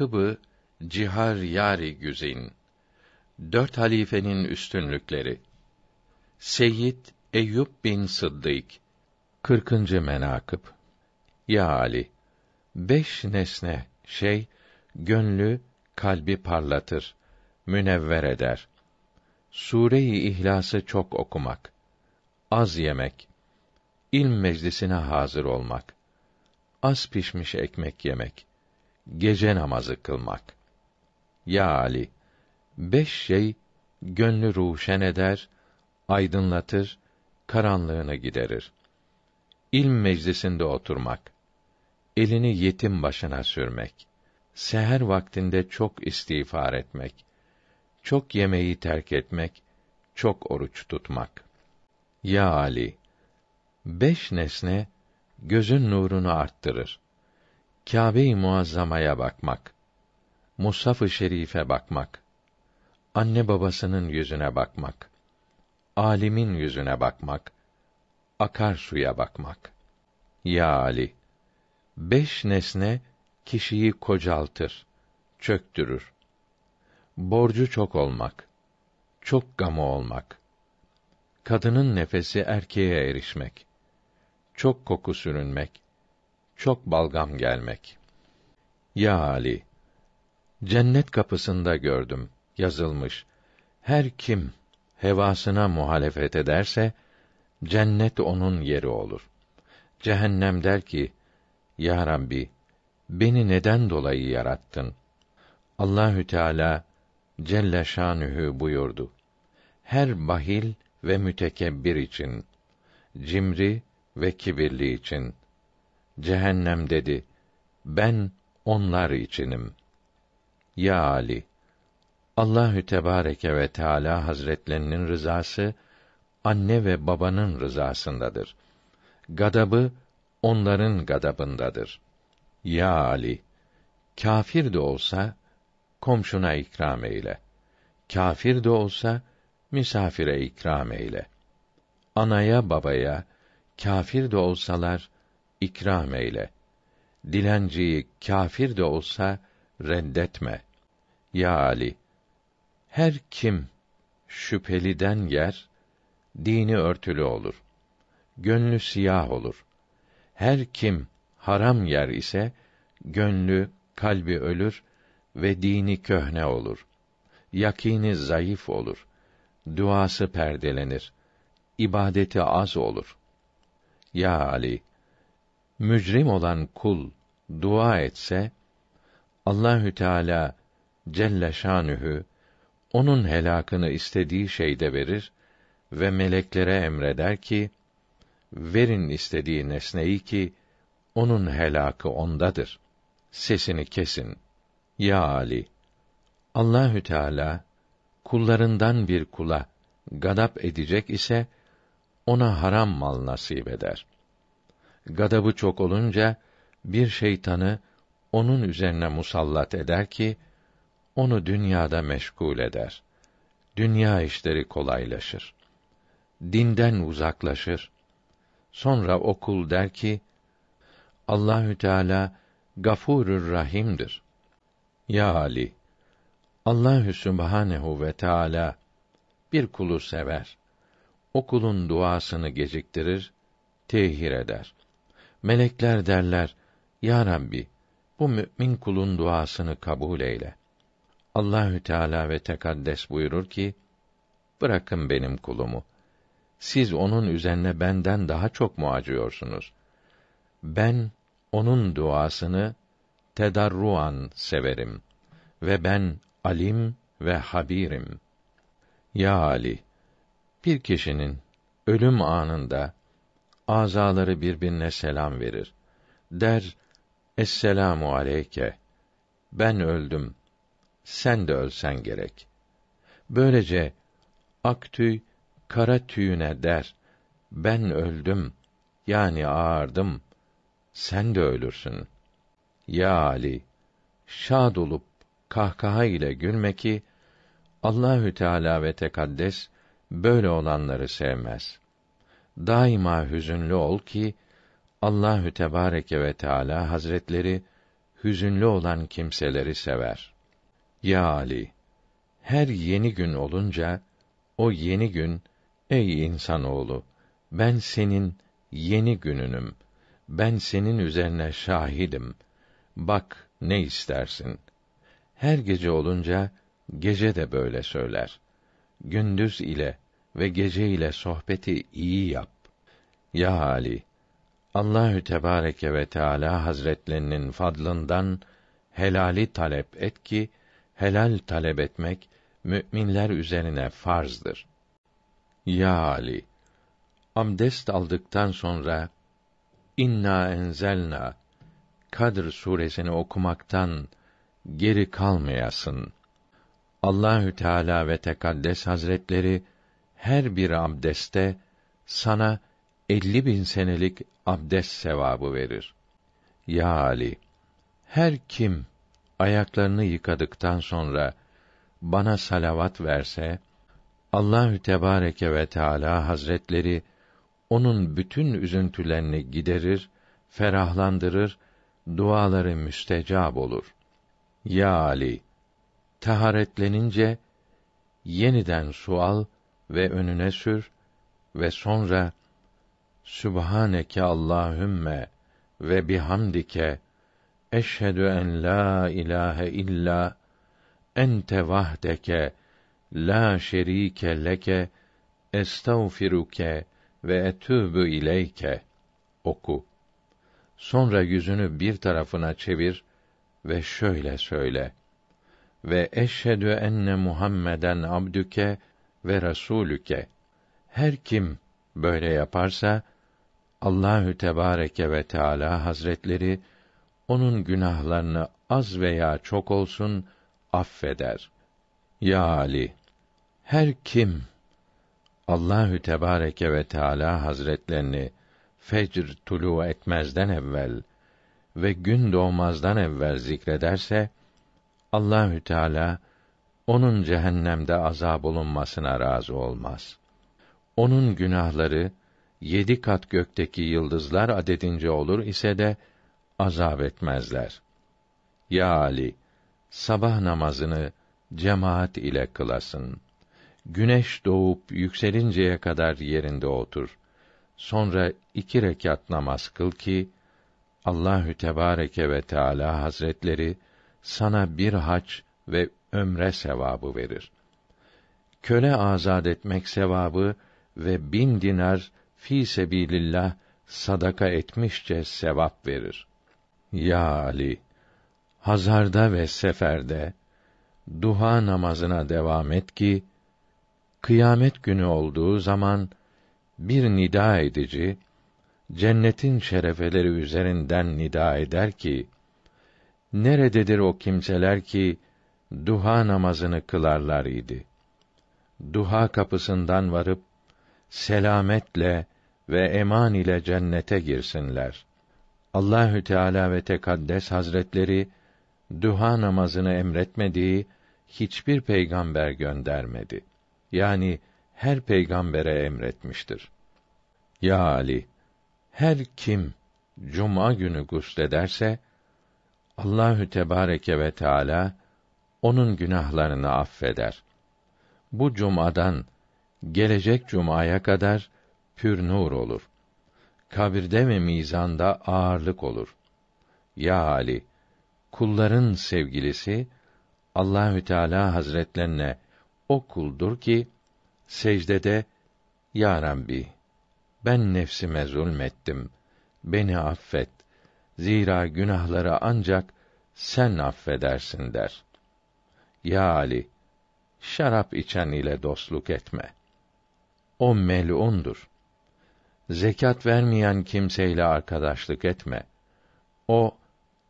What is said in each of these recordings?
nakıb Cihar Yari Güzin Dört halifenin üstünlükleri Seyyid Eyyub bin Sıddık 40. menakıb Ya Ali beş nesne şey gönlü kalbi parlatır, münevver eder. Sure-i İhlas'ı çok okumak, az yemek, ilm meclisine hazır olmak, az pişmiş ekmek yemek, gece namazı kılmak. Ya Ali, beş şey gönlü ruşen eder, aydınlatır, karanlığını giderir. İlm meclisinde oturmak, elini yetim başına sürmek, seher vaktinde çok istiğfar etmek, çok yemeği terk etmek, çok oruç tutmak. Ya Ali, beş nesne gözün nurunu arttırır. Kâbe-i Muazzama'ya bakmak, Mushaf-ı Şerif'e bakmak, anne babasının yüzüne bakmak, alimin yüzüne bakmak, akarsuya bakmak. Ya Ali, beş nesne kişiyi kocaltır, çöktürür. Borcu çok olmak, çok gamı olmak, kadının nefesi erkeğe erişmek, çok koku sürünmek, çok balgam gelmek. Ya Ali, cennet kapısında gördüm yazılmış. Her kim hevasına muhalefet ederse cennet onun yeri olur. Cehennem der ki: Ya Rabbi, beni neden dolayı yarattın? Allahü Teala celle şanühü buyurdu. Her bahil ve mütekebbir için, cimri ve kibirli için.'' Cehennem dedi: Ben onlar içinim. Ya Ali, Allahü Tebareke ve Teala Hazretlerinin rızası anne ve babanın rızasındadır. Gadabı onların gadabındadır. Ya Ali, kafir de olsa komşuna ikram eyle. Kafir de olsa misafire ikram eyle. Anaya babaya kafir de olsalar ikram eyle. Dilenciyi kafir de olsa reddetme. Ya Ali, her kim şüpheliden yer, dini örtülü olur. Gönlü siyah olur. Her kim haram yer ise, gönlü, kalbi ölür ve dini köhne olur. Yakini zayıf olur. Duası perdelenir. ibadeti az olur. Ya Ali, mücrim olan kul dua etse Allahü Teala celle şanühü onun helakını istediği şeyde verir ve meleklere emreder ki verin istediği nesneyi ki onun helakı ondadır. Sesini kesin. Ya Ali Allahü Teala kullarından bir kula gadap edecek ise ona haram mal nasip eder gadabı çok olunca bir şeytanı onun üzerine musallat eder ki onu dünyada meşgul eder. Dünya işleri kolaylaşır. Dinden uzaklaşır. Sonra okul der ki Allahü Teala Gafurur Rahim'dir. Ya Ali, Allahü Sübhanehu ve Teala bir kulu sever. Okulun kulun duasını geciktirir, tehir eder. Melekler derler: Ya Rabbi, bu mümin kulun duasını kabul eyle. Allahü Teala ve Tekaddes buyurur ki: Bırakın benim kulumu. Siz onun üzerine benden daha çok mu acıyorsunuz? Ben onun duasını tedarruan severim ve ben alim ve habirim. Ya Ali, bir kişinin ölüm anında azaları birbirine selam verir. Der, Esselamu aleyke. Ben öldüm. Sen de ölsen gerek. Böylece ak tüy kara tüyüne der. Ben öldüm. Yani ağardım. Sen de ölürsün. Ya Ali, şad olup kahkaha ile gülme ki Allahü Teala ve Tekaddes böyle olanları sevmez.'' daima hüzünlü ol ki Allahü Tebareke ve Teala Hazretleri hüzünlü olan kimseleri sever. Ya Ali, her yeni gün olunca o yeni gün ey insanoğlu ben senin yeni gününüm. Ben senin üzerine şahidim. Bak ne istersin. Her gece olunca gece de böyle söyler. Gündüz ile ve gece ile sohbeti iyi yap. Ya Ali, Allahü Tebareke ve Teala Hazretlerinin fadlından helali talep et ki helal talep etmek müminler üzerine farzdır. Ya Ali, amdest aldıktan sonra inna enzelna Kadr suresini okumaktan geri kalmayasın. Allahü Teala ve Tekaddes Hazretleri her bir abdeste sana elli bin senelik abdest sevabı verir. Ya Ali, her kim ayaklarını yıkadıktan sonra bana salavat verse, Allahü Tebareke ve Teala Hazretleri onun bütün üzüntülerini giderir, ferahlandırır, duaları müstecab olur. Ya Ali, taharetlenince yeniden su al ve önüne sür ve sonra Sübhaneke Allahümme ve bihamdike eşhedü en la ilahe illa ente vahdeke la şerike leke estağfiruke ve etûbü ileyke oku. Sonra yüzünü bir tarafına çevir ve şöyle söyle. Ve eşhedü enne Muhammeden abdüke ve Resulüke. Her kim böyle yaparsa Allahü Tebareke ve Teala Hazretleri onun günahlarını az veya çok olsun affeder. Ya Ali, her kim Allahü Tebareke ve Teala Hazretlerini fecr tulu etmezden evvel ve gün doğmazdan evvel zikrederse Allahü Teala onun cehennemde azab olunmasına razı olmaz. Onun günahları yedi kat gökteki yıldızlar adedince olur ise de azab etmezler. Ya Ali, sabah namazını cemaat ile kılasın. Güneş doğup yükselinceye kadar yerinde otur. Sonra iki rekat namaz kıl ki Allahü Tebareke ve Teala Hazretleri sana bir hac ve ömre sevabı verir. Köle azad etmek sevabı ve bin dinar fi sebilillah sadaka etmişçe sevap verir. Ya Ali, hazarda ve seferde duha namazına devam et ki kıyamet günü olduğu zaman bir nida edici cennetin şerefeleri üzerinden nida eder ki nerededir o kimseler ki duha namazını kılarlar idi. Duha kapısından varıp selametle ve eman ile cennete girsinler. Allahü Teala ve Tekaddes Hazretleri duha namazını emretmediği hiçbir peygamber göndermedi. Yani her peygambere emretmiştir. Ya Ali, her kim cuma günü guslederse Allahü Tebareke ve Teala onun günahlarını affeder. Bu cumadan gelecek cumaya kadar pür nur olur. Kabirde ve mizanda ağırlık olur. Ya Ali, kulların sevgilisi Allahü Teala Hazretlerine o kuldur ki secdede Ya Rabbi ben nefsime zulmettim. Beni affet. Zira günahları ancak sen affedersin der. Ya Ali, şarap içen ile dostluk etme. O melundur. Zekat vermeyen kimseyle arkadaşlık etme. O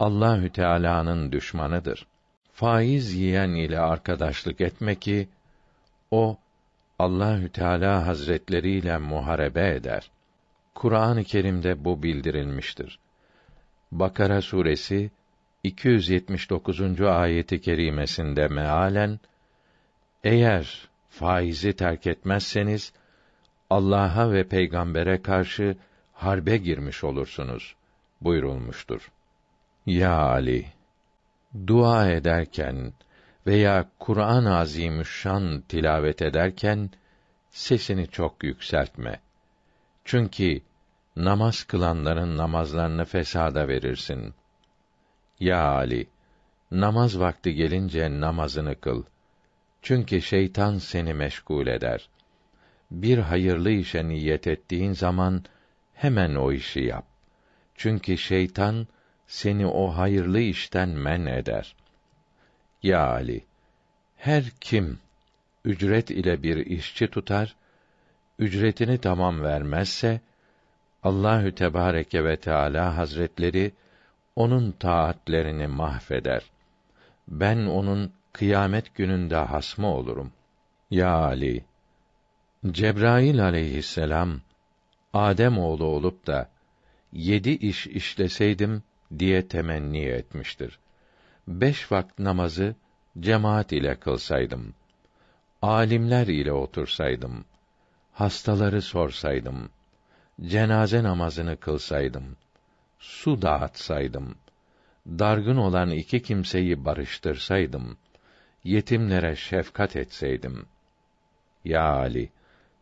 Allahü Teala'nın düşmanıdır. Faiz yiyen ile arkadaşlık etme ki o Allahü Teala Hazretleri ile muharebe eder. Kur'an-ı Kerim'de bu bildirilmiştir. Bakara suresi 279. ayeti kerimesinde mealen eğer faizi terk etmezseniz Allah'a ve peygambere karşı harbe girmiş olursunuz buyurulmuştur. Ya Ali dua ederken veya Kur'an-ı Azimüşşan tilavet ederken sesini çok yükseltme. Çünkü namaz kılanların namazlarını fesada verirsin.'' Ya Ali, namaz vakti gelince namazını kıl. Çünkü şeytan seni meşgul eder. Bir hayırlı işe niyet ettiğin zaman hemen o işi yap. Çünkü şeytan seni o hayırlı işten men eder. Ya Ali, her kim ücret ile bir işçi tutar, ücretini tamam vermezse Allahü Tebareke ve Teala Hazretleri onun taatlerini mahveder. Ben onun kıyamet gününde hasmı olurum. Ya Ali, Cebrail aleyhisselam Adem oğlu olup da yedi iş işleseydim diye temenni etmiştir. Beş vakit namazı cemaat ile kılsaydım, alimler ile otursaydım, hastaları sorsaydım, cenaze namazını kılsaydım.'' su dağıtsaydım, dargın olan iki kimseyi barıştırsaydım, yetimlere şefkat etseydim. Ya Ali,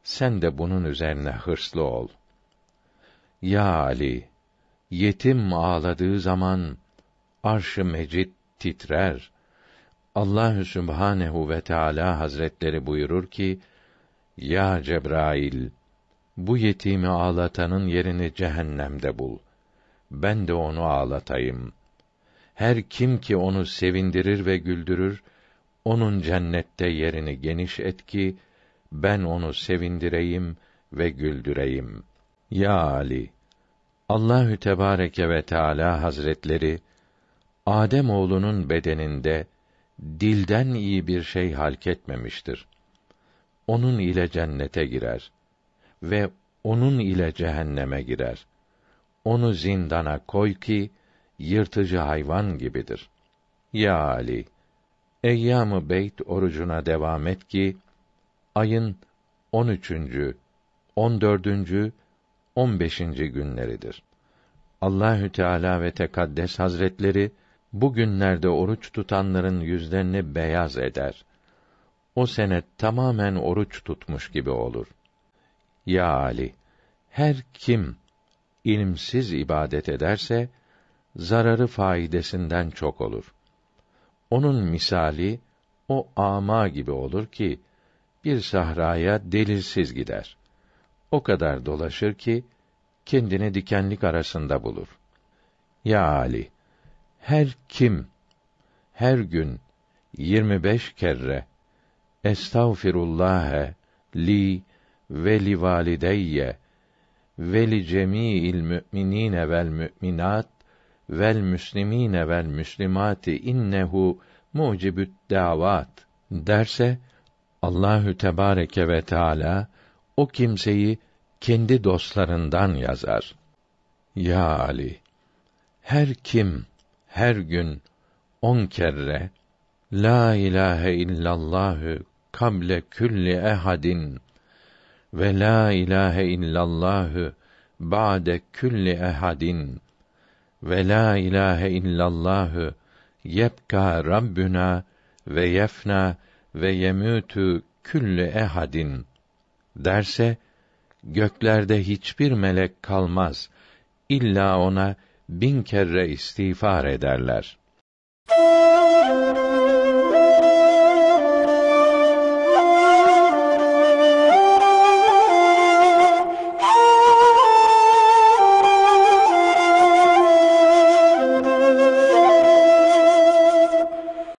sen de bunun üzerine hırslı ol. Ya Ali, yetim ağladığı zaman arş-ı mecid titrer. Allahü Sübhanehu ve Teala Hazretleri buyurur ki: Ya Cebrail, bu yetimi ağlatanın yerini cehennemde bul.'' ben de onu ağlatayım. Her kim ki onu sevindirir ve güldürür, onun cennette yerini geniş et ki, ben onu sevindireyim ve güldüreyim. Ya Ali, Allahü Tebareke ve Teala Hazretleri, Adem oğlunun bedeninde dilden iyi bir şey halketmemiştir. Onun ile cennete girer ve onun ile cehenneme girer onu zindana koy ki yırtıcı hayvan gibidir. Ya Ali, eyyamı beyt orucuna devam et ki ayın 13. 14. 15. günleridir. Allahü Teala ve Tekaddes Hazretleri bu günlerde oruç tutanların yüzlerini beyaz eder. O sene tamamen oruç tutmuş gibi olur. Ya Ali, her kim ilimsiz ibadet ederse zararı faidesinden çok olur. Onun misali o ama gibi olur ki bir sahraya delilsiz gider. O kadar dolaşır ki kendini dikenlik arasında bulur. Ya Ali, her kim her gün 25 kere Estağfirullah'e li ve li valideyye ve li müminin mü'minîne vel mü'minât vel müslimîne vel müslimâti innehu mucibü't davat derse Allahü Tebareke ve Teala o kimseyi kendi dostlarından yazar. Ya Ali, her kim her gün on kere La ilahe illallahü kable külli ehadin ve la ilahe illallahü ba'de külli ehadin ve la ilahe illallahü yebka rabbuna ve yefna ve yemütü küllü ehadin derse göklerde hiçbir melek kalmaz illa ona bin kere istiğfar ederler.